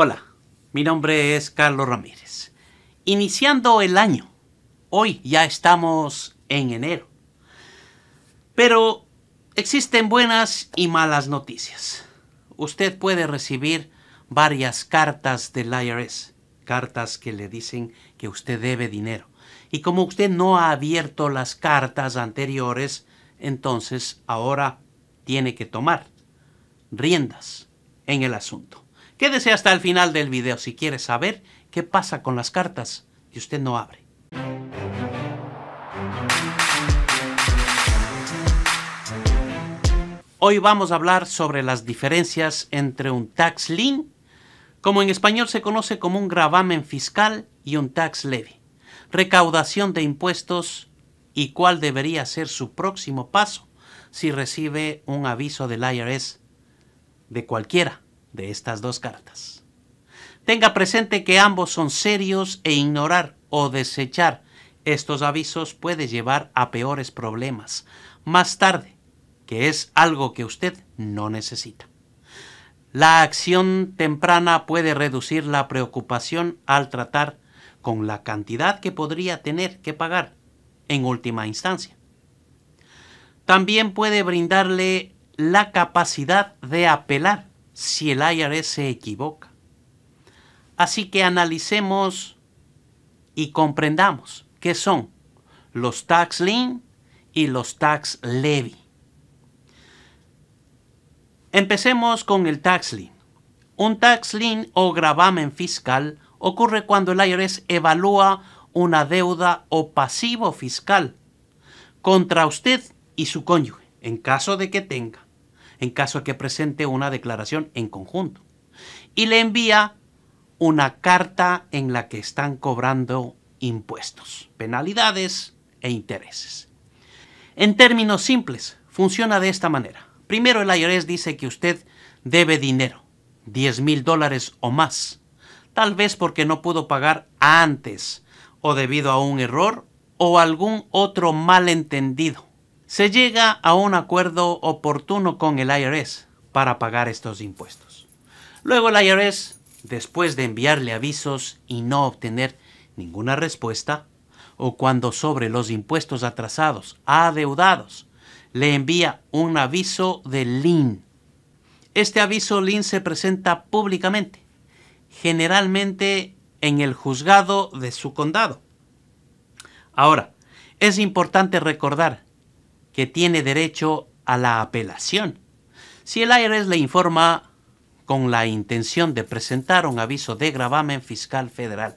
Hola, mi nombre es Carlos Ramírez. Iniciando el año, hoy ya estamos en enero. Pero existen buenas y malas noticias. Usted puede recibir varias cartas del IRS, cartas que le dicen que usted debe dinero. Y como usted no ha abierto las cartas anteriores, entonces ahora tiene que tomar riendas en el asunto. Quédese hasta el final del video si quiere saber qué pasa con las cartas y usted no abre. Hoy vamos a hablar sobre las diferencias entre un tax lien, como en español se conoce como un gravamen fiscal, y un tax levy, recaudación de impuestos y cuál debería ser su próximo paso si recibe un aviso del IRS de cualquiera de estas dos cartas. Tenga presente que ambos son serios e ignorar o desechar estos avisos puede llevar a peores problemas más tarde, que es algo que usted no necesita. La acción temprana puede reducir la preocupación al tratar con la cantidad que podría tener que pagar en última instancia. También puede brindarle la capacidad de apelar si el IRS se equivoca. Así que analicemos y comprendamos qué son los tax lien y los tax levy. Empecemos con el tax lien. Un tax lien o gravamen fiscal ocurre cuando el IRS evalúa una deuda o pasivo fiscal contra usted y su cónyuge, en caso de que tenga en caso de que presente una declaración en conjunto. Y le envía una carta en la que están cobrando impuestos, penalidades e intereses. En términos simples, funciona de esta manera. Primero el IRS dice que usted debe dinero, 10 mil dólares o más, tal vez porque no pudo pagar antes o debido a un error o algún otro malentendido se llega a un acuerdo oportuno con el IRS para pagar estos impuestos. Luego el IRS, después de enviarle avisos y no obtener ninguna respuesta, o cuando sobre los impuestos atrasados, adeudados, le envía un aviso de lien. Este aviso lien se presenta públicamente, generalmente en el juzgado de su condado. Ahora, es importante recordar que tiene derecho a la apelación. Si el IRS le informa con la intención de presentar un aviso de gravamen fiscal federal.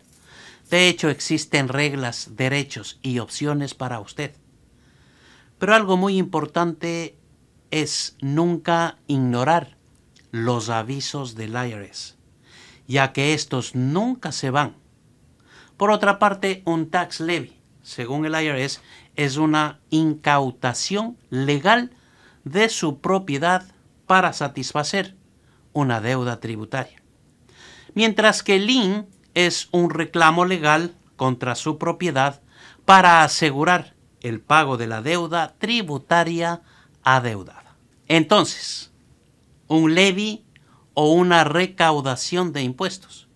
De hecho, existen reglas, derechos y opciones para usted. Pero algo muy importante es nunca ignorar los avisos del IRS, ya que estos nunca se van. Por otra parte, un tax levy, según el IRS, es una incautación legal de su propiedad para satisfacer una deuda tributaria. Mientras que el lien es un reclamo legal contra su propiedad para asegurar el pago de la deuda tributaria adeudada. Entonces, un levy o una recaudación de impuestos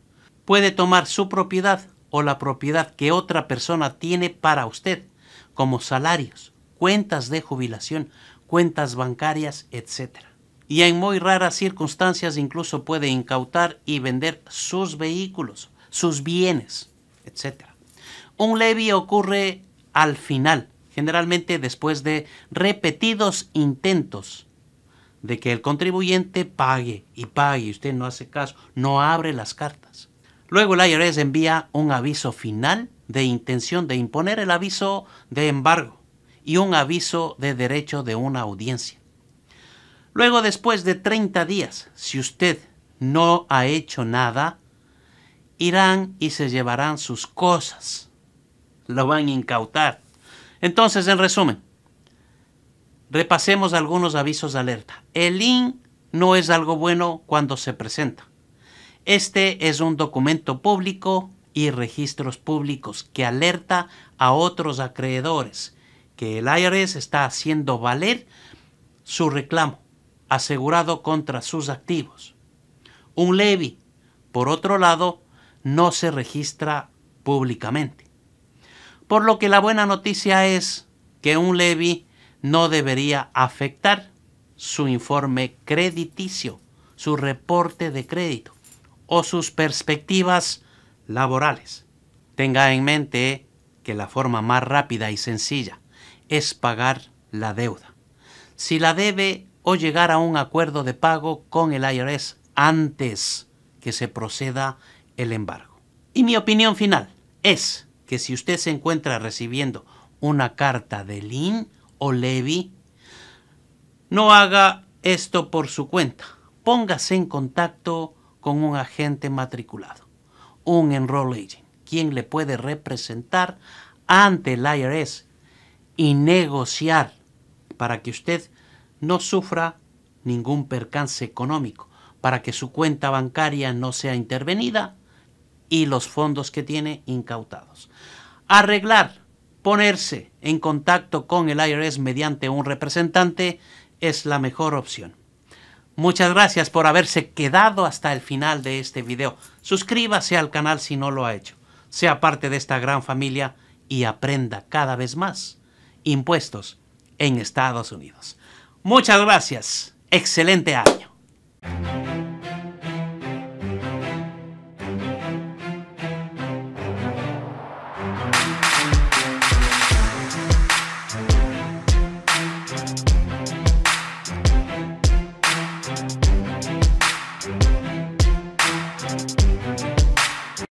puede tomar su propiedad o la propiedad que otra persona tiene para usted como salarios, cuentas de jubilación, cuentas bancarias, etc. Y en muy raras circunstancias incluso puede incautar y vender sus vehículos, sus bienes, etc. Un levy ocurre al final, generalmente después de repetidos intentos de que el contribuyente pague y pague, usted no hace caso, no abre las cartas. Luego el IRS envía un aviso final de intención de imponer el aviso de embargo y un aviso de derecho de una audiencia. Luego, después de 30 días, si usted no ha hecho nada, irán y se llevarán sus cosas. Lo van a incautar. Entonces, en resumen, repasemos algunos avisos de alerta. El IN no es algo bueno cuando se presenta. Este es un documento público y registros públicos que alerta a otros acreedores que el IRS está haciendo valer su reclamo asegurado contra sus activos. Un levy, por otro lado, no se registra públicamente. Por lo que la buena noticia es que un levy no debería afectar su informe crediticio, su reporte de crédito o sus perspectivas laborales. Tenga en mente que la forma más rápida y sencilla es pagar la deuda. Si la debe o llegar a un acuerdo de pago con el IRS antes que se proceda el embargo. Y mi opinión final es que si usted se encuentra recibiendo una carta de lin o Levy, no haga esto por su cuenta. Póngase en contacto con un agente matriculado un enroll agent, quien le puede representar ante el IRS y negociar para que usted no sufra ningún percance económico, para que su cuenta bancaria no sea intervenida y los fondos que tiene incautados. Arreglar, ponerse en contacto con el IRS mediante un representante es la mejor opción. Muchas gracias por haberse quedado hasta el final de este video. Suscríbase al canal si no lo ha hecho. Sea parte de esta gran familia y aprenda cada vez más impuestos en Estados Unidos. Muchas gracias. Excelente año.